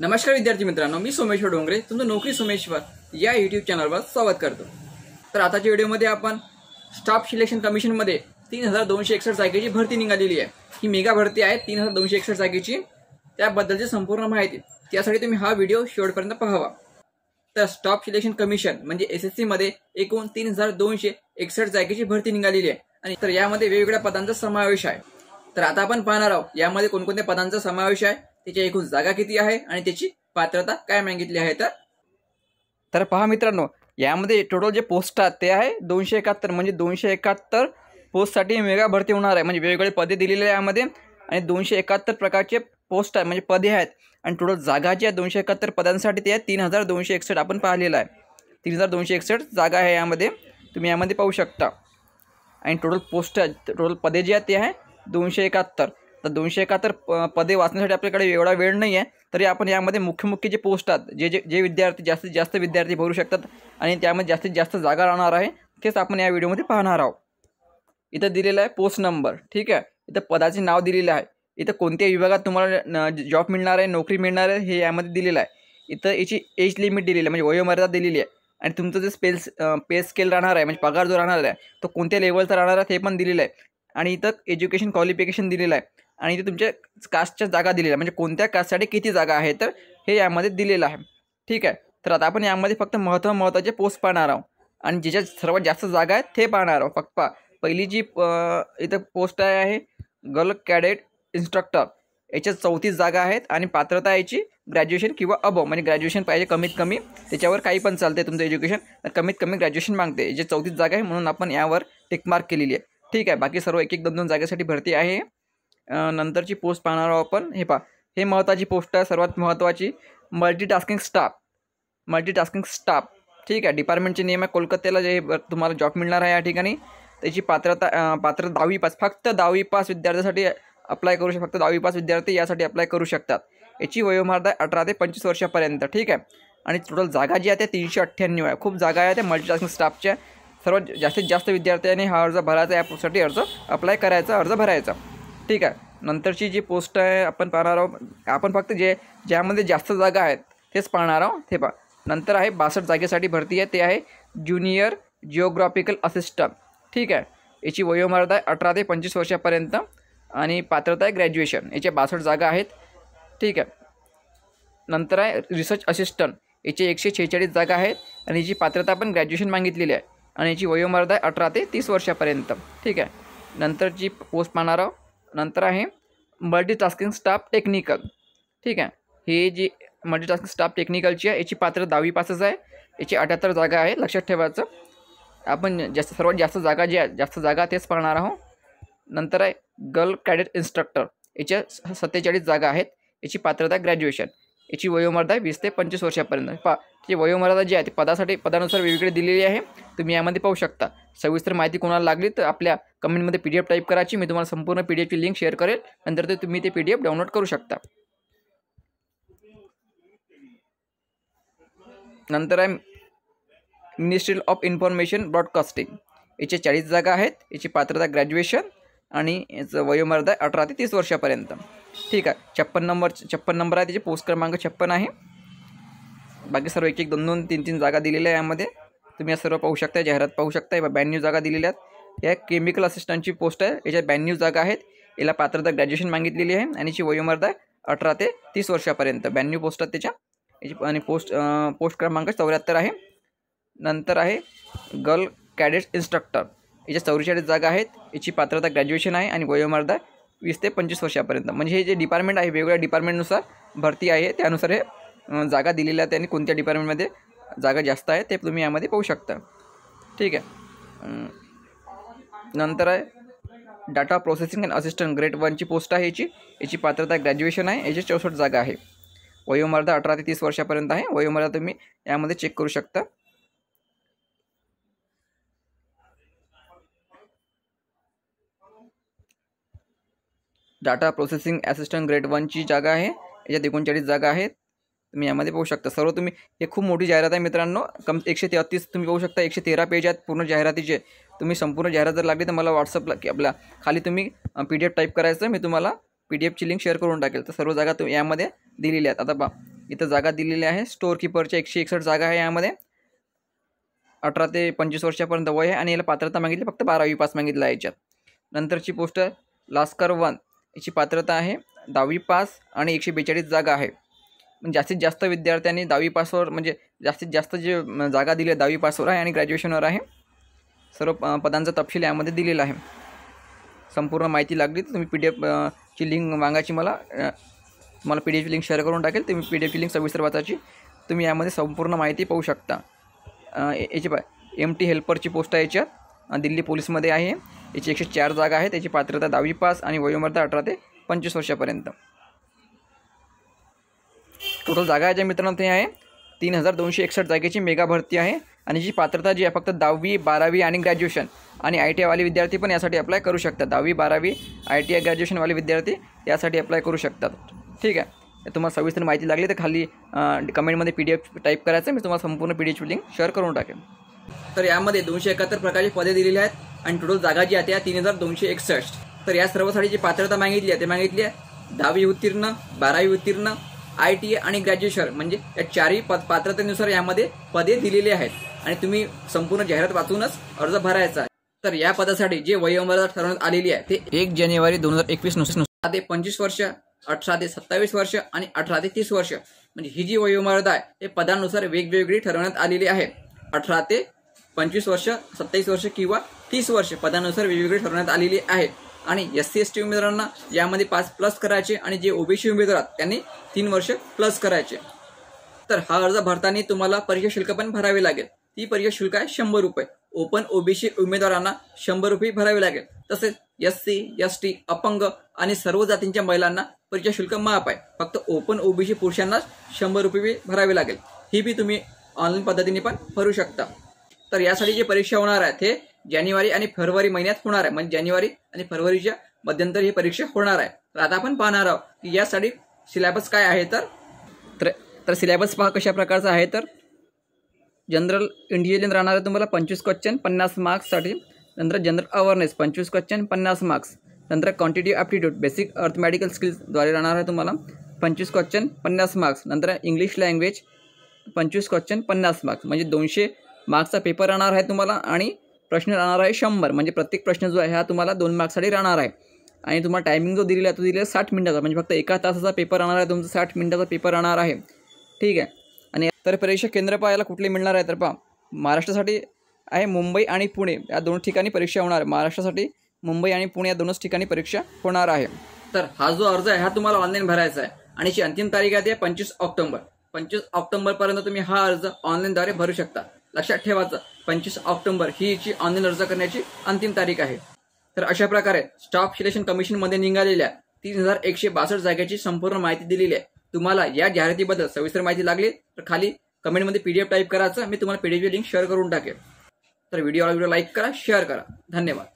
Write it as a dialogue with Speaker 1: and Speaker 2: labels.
Speaker 1: नमस्कार विद्यार्थी मित्रांनो मी सोमेश्वर डोंगरे तुमचं नोकरी सोमेश्वर या युट्यूब चॅनलवर स्वागत करतो तर आताच्या व्हिडिओमध्ये आपण स्टाफ सिलेक्शन कमिशनमध्ये तीन हजार दोनशे एकसष्ट जागेची भरती निघालेली आहे ही मेगा भरती आहे तीन हजार दोनशे एकसष्ट जागेची त्याबद्दलची संपूर्ण माहिती त्यासाठी तुम्ही हा व्हिडिओ शेवटपर्यंत पाहावा तर स्टाफ सिलेक्शन कमिशन म्हणजे एस एस सीमध्ये एकूण तीन हजार दोनशे एकसष्ट जागेची भरती निघालेली आहे आणि तर यामध्ये वेगवेगळ्या पदांचा समावेश आहे तर आता आपण पाहणार आहोत यामध्ये कोणकोणत्या पदांचा समावेश आहे त्याच्या एकूण जागा किती आहे आणि त्याची पात्रता काय मागितली आहे तर तर पहा मित्रांनो यामध्ये टोटल जे पोस्ट आहेत ते आहे दोनशे एकाहत्तर म्हणजे दोनशे एकाहत्तर पोस्टसाठी मेगा भरती होणार आहे म्हणजे वेगवेगळे पदे दिलेले आहे यामध्ये आणि दोनशे एकाहत्तर प्रकारचे पोस्ट आहे म्हणजे पदे आहेत आणि टोटल जागा जी आहे दोनशे एकाहत्तर पदांसाठी ते आहे तीन हजार दोनशे एकसष्ट आपण पाहिलेलं आहे तीन हजार दोनशे एकसष्ट जागा आहे यामध्ये तुम्ही यामध्ये पाहू शकता आणि टोटल पोस्ट टोटल पदे जे आहेत ते आहे दोनशे एकाहत्तर तर दोनशे एकाहत्तर पदे वाचण्यासाठी आपल्याकडे एवढा वेळ नाही आहे तरी आपण यामध्ये मुख्य मुख्य जे पोस्ट आहेत जे जे जे विद्यार्थी जास्तीत जास्त विद्यार्थी भरू शकतात आणि त्यामध्ये जास्तीत जास्त जागा राहणार आहे तेच आपण या व्हिडिओमध्ये पाहणार आहोत इथं दिलेलं आहे पोस्ट नंबर ठीक आहे इथं पदाचे नाव दिलेलं आहे इथं कोणत्या विभागात तुम्हाला जॉब मिळणार आहे नोकरी मिळणार आहे हे यामध्ये दिलेलं आहे इथं याची एज लिमिट दिलेली आहे म्हणजे वयोमर्यादा दिलेली आहे आणि तुमचं जे स्पेल्स पे स्केल राहणार आहे म्हणजे पगार जो राहणार आहे तो कोणत्या लेवलचा राहणार आहे ते पण दिलेलं आहे आणि इथं एज्युकेशन क्वालिफिकेशन दिलेलं आहे आणि ते तुमच्या कास्टच्या जागा दिलेल्या म्हणजे कोणत्या कास्टसाठी किती जागा आहे तर हे यामध्ये दिलेलं आहे ठीक आहे तर आता आपण यामध्ये फक्त महत्त्व महत्त्वाचे पोस्ट पाहणार आहोत आणि ज्याच्या सर्वात जास्त जागा आहेत ते पाहणार आहोत फक्त पा पहिली जी इथं पोस्ट आहे गर्ल कॅडेट इन्स्ट्रक्टर याच्यात चौतीस जागा आहेत आणि पात्रता याची ग्रॅज्युएशन किंवा अबव म्हणजे ग्रॅज्युएशन पाहिजे कमीत कमी त्याच्यावर काही पण चालते तुमचं एज्युकेशन कमीत कमी ग्रॅज्युएशन मागते जे चौतीस जागा आहे म्हणून आपण यावर टिकमार्क केलेली आहे ठीक आहे बाकी सर्व एक एक दोन दोन जागेसाठी भरती आहे नंतरची पोस्ट पाहणार आहोत आपण हे पा हे महत्त्वाची पोस्ट आहे सर्वात महत्त्वाची मल्टीटास्किंग स्टाफ मल्टीटास्किंग स्टाफ ठीक आहे डिपार्टमेंटचे नियम आहे कोलकात्याला जे तुम्हाला जॉब मिळणार आहे या ठिकाणी त्याची पात्रता पात्र दहावी पास फक्त दहावी पास विद्यार्थ्यासाठी अप्लाय करू शकतात दहावी पास विद्यार्थी यासाठी अप्लाय करू शकतात याची वयोमर्यादा अठरा ते पंचवीस वर्षापर्यंत ठीक आहे आणि टोटल जागा जी आहे त्या तीनशे अठ्ठ्याण्णव आहे खूप जागा आहे त्या मल्टीटास्किंग स्टाफच्या सर्वात जास्तीत जास्त विद्यार्थ्यांनी हा अर्ज भरायचा या पोस्टसाठी अर्ज अप्लाय करायचा अर्ज भरायचा ठीक आहे नंतरची जी पोस्ट आहे आपण पाहणार आहोत आपण फक्त जे ज्यामध्ये जास्त जागा आहेत तेच पाहणार आहोत ते पा नंतर आहे बासष्ट जागेसाठी भरती आहे ते आहे ज्युनियर जिओग्राफिकल असिस्टंट ठीक आहे याची वयोमर्यादा आहे अठरा ते पंचवीस वर्षापर्यंत आणि पात्रता आहे ग्रॅज्युएशन याच्या बासष्ट जागा आहेत ठीक आहे नंतर आहे रिसर्च असिस्टंट याचे एकशे शेहेचाळीस जागा आहेत आणि याची पात्रता पण ग्रॅज्युएशन मागितलेली आहे आणि याची वयोमर्यादा आहे अठरा ते तीस वर्षापर्यंत ठीक आहे नंतरची पोस्ट पाहणार आहोत नंतर आहे मल्टीटास्किंग स्टाफ टेक्निकल ठीक आहे हे जी मल्टीटास्किंग स्टाफ टेक्निकलची आहे याची पात्र दहावी पासच आहे याची अठ्याहत्तर जागा आहे लक्षात ठेवायचं आपण जास्त सर्वात जास्त जागा जी आहे जास्त जागा तेच पाहणार आहोत नंतर आहे गर्ल कॅडेट इन्स्ट्रक्टर याच्या सत्तेचाळीस जागा आहेत याची पात्रता ग्रॅज्युएशन याची वयोमर्यादा वीस ते पंचवीस वर्षापर्यंत पा ती वयोमर्यादा जी आहे ती पदासाठी पदानुसार वेगवेगळी दिलेली आहे तुम्ही यामध्ये पाहू शकता सविस्तर माहिती कोणाला लागली तर आपल्या कमेंटमध्ये पी डी एफ टाईप करायची मी तुम्हाला संपूर्ण पी डी एफची लिंक शेअर करेल नंतर ते तुम्ही ते पी डी एफ डाउनलोड करू शकता नंतर आहे मिनिस्ट्री ऑफ इन्फॉर्मेशन ब्रॉडकास्टिंग याचे चाळीस जागा आहेत याची पात्रता ग्रॅज्युएशन आणि याचं वयोमर्यादा आहे अठरा ते तीस वर्षापर्यंत ठीक आहे छप्पन नंबर छप्पन नंबर आहे त्याचे पोस्ट क्रमांक छप्पन आहे बाकी सर्व एक एक दोन दोन तीन तीन जागा दिलेल्या आहे यामध्ये तुम्ही या सर्व पाहू शकता जाहिरात पाहू शकता ब्याण्णव जागा दिलेल्या आहेत या केमिकल असिस्टंटची पोस्ट आहे याच्यात ब्याण्णव जागा आहेत याला पात्रता ग्रॅज्युएशन मागितलेली आहे आणि याची वयोमर्यादा आहे अठरा ते तीस वर्षापर्यंत ब्याण्णव पोस्ट आहेत त्याच्या याची आणि पोस्ट पोस्ट क्रमांक चौऱ्याहत्तर आहे नंतर आहे गर्ल कॅडेट इन्स्ट्रक्टर याच्या चौवेचाळीस जागा आहेत याची पात्रता ग्रॅज्युएशन आहे आणि वयोमर्दा वीस ते पंचवीस वर्षापर्यंत म्हणजे हे जे डिपार्टमेंट आहे वेगवेगळ्या डिपार्टमेंटनुसार भरती आहे त्यानुसार हे जागा दिलेल्या त्यांनी कोणत्या डिपार्टमेंटमध्ये जागा जास्त आहे ते तुम्ही यामध्ये पाहू शकता ठीक आहे नंतर आहे data processing and assistant grade वनची पोस्ट आहे याची याची पात्रता ग्रॅज्युएशन आहे याची चौसष्ट जागा आहे वयोमर्दा अठरा ते तीस वर्षापर्यंत आहे वयोमर्दा तुम्ही यामध्ये चेक करू शकता डाटा प्रोसेसिंग असिस्टंट ग्रेड वनची जागा आहे याच्यात एकोणचाळीस जागा आहेत तुम्ही यामध्ये पाहू शकता सर्व तुम्ही हे खूप मोठी जाहिरात आहे मित्रांनो कम एकशे तेहत्तीस तुम्ही पाहू शकता एकशे तेरा पेज आहेत पूर्ण जाहिरातीचे तुम्ही संपूर्ण जाहिरात जर लागली तर मला व्हॉट्सअपला की आपला खाली तुम्ही पी डी एफ टाईप करायचं मी तुम्हाला पी डी एफची लिंक शेअर करून टाकेल तर सर्व जागा तुम्ही यामध्ये दिलेल्या आहेत आता बा इथं जागा दिलेली आहे स्टोअर किपरच्या एकशे एकसष्ट जागा आहे यामध्ये अठरा ते पंचवीस वर्षापर्यंत वय आहे आणि याला पात्रता मागितली फक्त बारावी पास मागितला आहे याच्यात नंतरची पोस्ट लास्कर वन याची पात्रता आहे दहावी पास आणि एकशे बेचाळीस जागा आहे म्हणजे जास्तीत जास्त विद्यार्थ्यांनी दहावी पासवर म्हणजे जास्तीत जास्त जे जागा दिली आहे दहावी पासवर आहे आणि ग्रॅज्युएशनवर आहे सर्व पदांचा तपशील यामध्ये दिलेला आहे संपूर्ण माहिती लागली तर तुम्ही पी डी एफची लिंक मागायची मला मला पी डी एफची लिंक शेअर करून टाकेल तुम्ही पी डी एफची लिंक सविस्तर वाचायची तुम्ही यामध्ये संपूर्ण माहिती पाहू शकता याची पा एम टी हेल्परची पोस्ट आहे याच्यात दिल्ली पोलीसमध्ये आहे याची एकशे चार जागा आहे त्याची पात्रता दहावी पास आणि वयोमर्दा अठरा ते पंचवीस वर्षापर्यंत टोटल जागा ज्या मित्रांनो ते आहे तीन हजार दोनशे एकसष्ट जागेची मेगा भरती आहे आणि जी पात्रता जी आहे फक्त दहावी बारावी आणि ग्रॅज्युएशन आणि आय टी आयवाले विद्यार्थी पण यासाठी अप्लाय करू शकतात दहावी बारावी आय टी आय ग्रॅज्युएशनवाले विद्यार्थी यासाठी अप्लाय करू शकतात ठीक आहे तुम्हाला सविस्तर माहिती लागली तर खाली कमेंटमध्ये पी डी एफ टाईप करायचं मी तुम्हाला संपूर्ण P D F link share करून टाकेन तर यामध्ये दोनशे एकाहत्तर प्रकारची पदे दिलेली आहेत आणि टोटल जागा जी आहे त्या तीन हजार दोनशे एकसष्ट तर या सर्वसाठी जी पात्रता मागितली आहे ते मागितली आहे दहावी उत्तीर्ण बारावी उत्तीर्ण आय टी आणि ग्रॅज्युएशन म्हणजे या चारही पात्रतेनुसार यामध्ये पदे दिलेली आहेत आणि तुम्ही संपूर्ण जाहिरात वाचूनच अर्ज भरायचा आहे तर या पदासाठी जे वयोमर्यादा ठरवण्यात आलेली आहे ते एक जानेवारी दोन हजार एकवीस नुसार ते पंचवीस वर्ष अठरा ते सत्तावीस वर्ष आणि अठरा ते तीस वर्ष म्हणजे ही जी वयोमर्यादा आहे ते पदानुसार वेगवेगळी ठरवण्यात आलेली आहे अठरा ते पंचवीस वर्ष सत्तावीस वर्ष किंवा तीस वर्ष पदानुसार वेगवेगळी ठरवण्यात आलेली आहे आणि एस सी एस टी उमेदवारांना यामध्ये पाच प्लस करायचे आणि जे ओबीसी उमेदवार त्यांनी तीन वर्ष प्लस करायचे तर हा अर्ज भरताना तुम्हाला परीक्षा शुल्क पण भरावे लागेल ती परीक्षा शुल्क आहे शंभर रुपये ओपन ओबीसी उमेदवारांना शंभर रुपये भरावे लागेल तसेच एस सी एस टी अपंग आणि सर्व जातींच्या महिलांना परीक्षा शुल्क माफ आहे फक्त ओपन ओबीसी पुरुषांनाच शंभर रुपये भरावे लागेल ही बी तुम्ही ऑनलाईन पद्धतीने पण भरू शकता तर यासाठी जे परीक्षा होणार आहे ते जानेवारी आणि फेब्रुवारी महिन्यात होणार आहे म्हणजे जानेवारी आणि फेब्रुवारीच्या मध्यंतर ही परीक्षा होणार आहे तर आता आपण पाहणार आहोत की यासाठी सिलेबस काय आहे तर तर सिलेबस पहा कशा प्रकारचा आहे तर जनरल इंडियन राहणार आहे तुम्हाला पंचवीस क्वेश्चन पन्नास मार्क्ससाठी नंतर जनरल अवेअरनेस पंचवीस क्वेश्चन पन्नास मार्क्स नंतर क्वांटिटी ॲप्टिट्यूड बेसिक अर्थमॅटिकल स्किल्सद्वारे राहणार आहे तुम्हाला पंचवीस क्वेश्चन पन्नास मार्क्स नंतर इंग्लिश लँग्वेज पंचवीस क्वेश्चन पन्नास मार्क्स म्हणजे दोनशे मार्क्सचा पेपर राहणार आहे तुम्हाला आणि प्रश्न राहणार आहे शंभर म्हणजे प्रत्येक प्रश्न जो आहे हा तुम्हाला दोन मार्क्ससाठी राहणार आहे आणि तुम्हाला टायमिंग जो दिलेला आहे तो दिलेला साठ मिनटाचा म्हणजे फक्त एका तासाचा पेपर राहणार आहे तुमचा साठ मिनिटाचा पेपर राहणार आहे ठीक आहे आणि तर परीक्षा केंद्र पाहायला कुठले मिळणार आहे तर पहा महाराष्ट्रासाठी आहे मुंबई आणि पुणे या दोन ठिकाणी परीक्षा होणार आहे महाराष्ट्रासाठी मुंबई आणि पुणे या दोनच ठिकाणी परीक्षा होणार आहे तर हा जो अर्ज आहे हा तुम्हाला ऑनलाईन भरायचा आहे आणि जी अंतिम तारीख आहे ती पंचवीस ऑक्टोबर पंचवीस ऑक्टोबरपर्यंत तुम्ही हा अर्ज ऑनलाईनद्वारे भरू शकता लक्षात ठेवायचं पंचवीस ऑक्टोबर ही याची ऑनलाईन अर्ज करण्याची अंतिम तारीख आहे तर अशा प्रकारे स्टाफ सिलेक्शन कमिशनमध्ये निघालेल्या तीन हजार एकशे बासष्ट जागेची संपूर्ण माहिती दिलेली आहे तुम्हाला या जाहिरातीबद्दल सविस्तर माहिती लागली तर खाली कमेंटमध्ये पीडीएफ टाईप करायचं मी तुम्हाला पीडीएफची लिंक शेअर करून टाकेल तर व्हिडिओला व्हिडिओ लाईक करा शेअर करा धन्यवाद